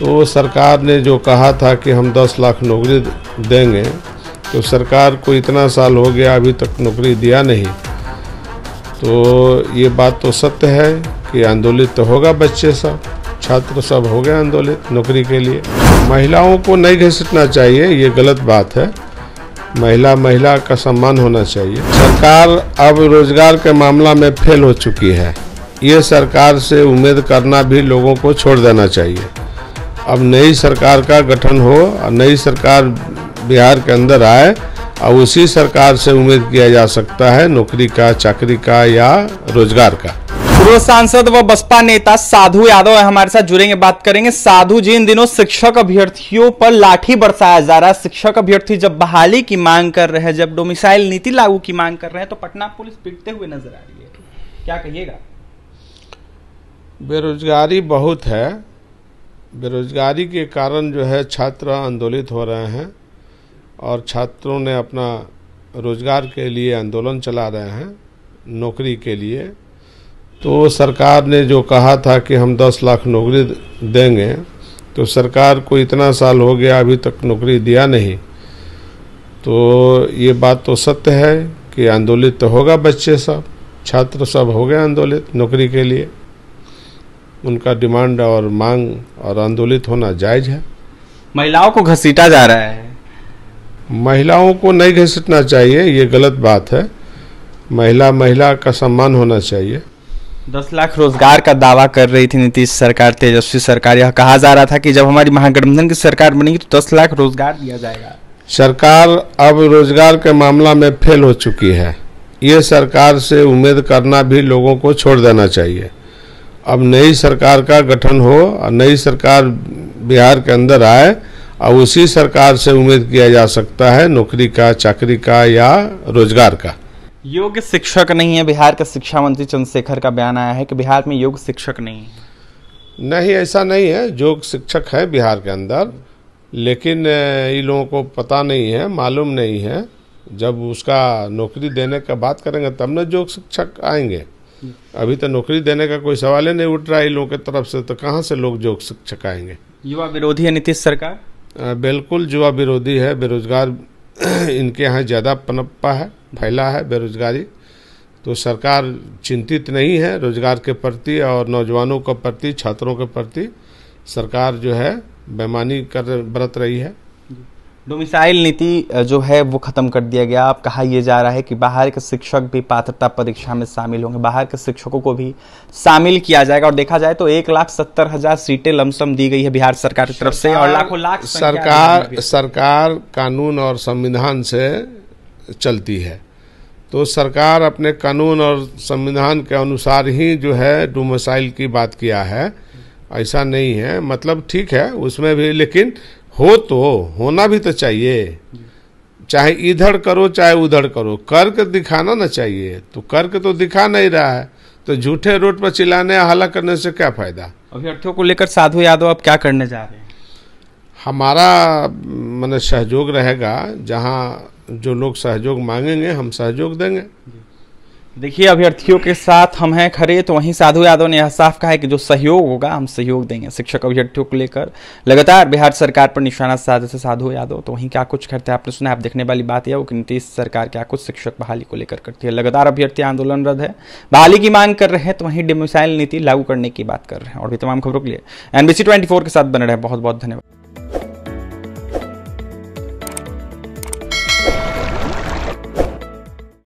तो सरकार ने जो कहा था कि हम 10 लाख नौकरी देंगे तो सरकार को इतना साल हो गया अभी तक नौकरी दिया नहीं तो ये बात तो सत्य है कि आंदोलित तो होगा बच्चे सब छात्र सब हो गए आंदोलित नौकरी के लिए महिलाओं को नहीं घसीटना चाहिए ये गलत बात है महिला महिला का सम्मान होना चाहिए सरकार अब रोजगार के मामला में फेल हो चुकी है ये सरकार से उम्मीद करना भी लोगों को छोड़ देना चाहिए अब नई सरकार का गठन हो और नई सरकार बिहार के अंदर आए और उसी सरकार से उम्मीद किया जा सकता है नौकरी का चाकरी का या रोजगार का पूर्व सांसद व बसपा नेता साधु यादव हमारे साथ जुड़ेंगे बात करेंगे साधु जी इन दिनों शिक्षक अभ्यर्थियों पर लाठी बरसाया जा रहा है शिक्षक अभ्यर्थी जब बहाली की मांग कर रहे हैं जब डोमिसाइल नीति लागू की मांग कर रहे हैं तो पटना पुलिस पीटते हुए नजर आ रही है क्या कहिएगा बेरोजगारी बहुत है बेरोजगारी के कारण जो है छात्र आंदोलित हो रहे हैं और छात्रों ने अपना रोजगार के लिए आंदोलन चला रहे हैं नौकरी के लिए तो सरकार ने जो कहा था कि हम 10 लाख नौकरी देंगे तो सरकार को इतना साल हो गया अभी तक नौकरी दिया नहीं तो ये बात तो सत्य है कि आंदोलित तो होगा बच्चे सब छात्र सब हो गए आंदोलित नौकरी के लिए उनका डिमांड और मांग और आंदोलित होना जायज है महिलाओं को घसीटा जा रहा है महिलाओं को नहीं घसीटना चाहिए ये गलत बात है महिला महिला का सम्मान होना चाहिए दस लाख रोजगार का दावा कर रही थी नीतीश सरकार तेजस्वी सरकार यह कहा जा रहा था कि जब हमारी महागठबंधन की सरकार बनेगी तो दस लाख रोजगार दिया जाएगा सरकार अब रोजगार के मामला में फेल हो चुकी है ये सरकार से उम्मीद करना भी लोगों को छोड़ देना चाहिए अब नई सरकार का गठन हो और नई सरकार बिहार के अंदर आए और उसी सरकार से उम्मीद किया जा सकता है नौकरी का चाकरी का या रोजगार का योग्य शिक्षक नहीं है बिहार के शिक्षा मंत्री चंद्रशेखर का बयान आया है कि बिहार में योग्य शिक्षक नहीं नहीं ऐसा नहीं है योग शिक्षक है बिहार के अंदर लेकिन इन लोगों को पता नहीं है मालूम नहीं है जब उसका नौकरी देने का बात करेंगे तब न योग शिक्षक आएंगे अभी तो नौकरी देने का कोई सवाल ही नहीं उठ रहा है लोगों के तरफ से तो कहाँ से लोग जोक छकाएंगे युवा विरोधी है नीतीश सरकार बिल्कुल युवा विरोधी है बेरोजगार इनके यहाँ ज़्यादा पनप्पा है फैला है बेरोजगारी तो सरकार चिंतित नहीं है रोजगार के प्रति और नौजवानों के प्रति छात्रों के प्रति सरकार जो है बेमानी कर बरत रही है डोमिसाइल नीति जो है वो ख़त्म कर दिया गया अब कहा यह जा रहा है कि बाहर के शिक्षक भी पात्रता परीक्षा में शामिल होंगे बाहर के शिक्षकों को भी शामिल किया जाएगा और देखा जाए तो एक लाख सत्तर हज़ार सीटें लमसम दी गई है बिहार सरकार की तरफ से और लाखों लाख सरकार सरकार कानून और संविधान से चलती है तो सरकार अपने कानून और संविधान के अनुसार ही जो है डोमिसाइल की बात किया है ऐसा नहीं है मतलब ठीक है उसमें भी लेकिन हो तो होना भी तो चाहिए चाहे इधर करो चाहे उधर करो करके दिखाना ना चाहिए तो करके तो दिखा नहीं रहा है तो झूठे रोड पर चिल्लाने हल्ला करने से क्या फायदा अभ्यर्थियों को लेकर साधु यादव आप क्या करने जा रहे हैं हमारा मैंने सहयोग रहेगा जहाँ जो लोग सहयोग मांगेंगे हम सहयोग देंगे देखिए अभ्यर्थियों के साथ हम हैं खड़े तो वहीं साधु यादव ने यह साफ कहा है कि जो सहयोग होगा हम सहयोग देंगे शिक्षक अभ्यर्थियों को लेकर लगातार बिहार सरकार पर निशाना साधे से साधु यादव तो वहीं क्या कुछ करते हैं आपने सुना आप देखने वाली बात यह हो कि नीतीश सरकार क्या कुछ शिक्षक बहाली को लेकर करती है लगातार अभ्यर्थी आंदोलनरत है बहाली की मांग कर रहे हैं तो वहीं डिमिसाइल नीति लागू करने की बात कर रहे हैं और भी तमाम खबरों के लिए एनबीसी ट्वेंटी के साथ बने रहे बहुत बहुत धन्यवाद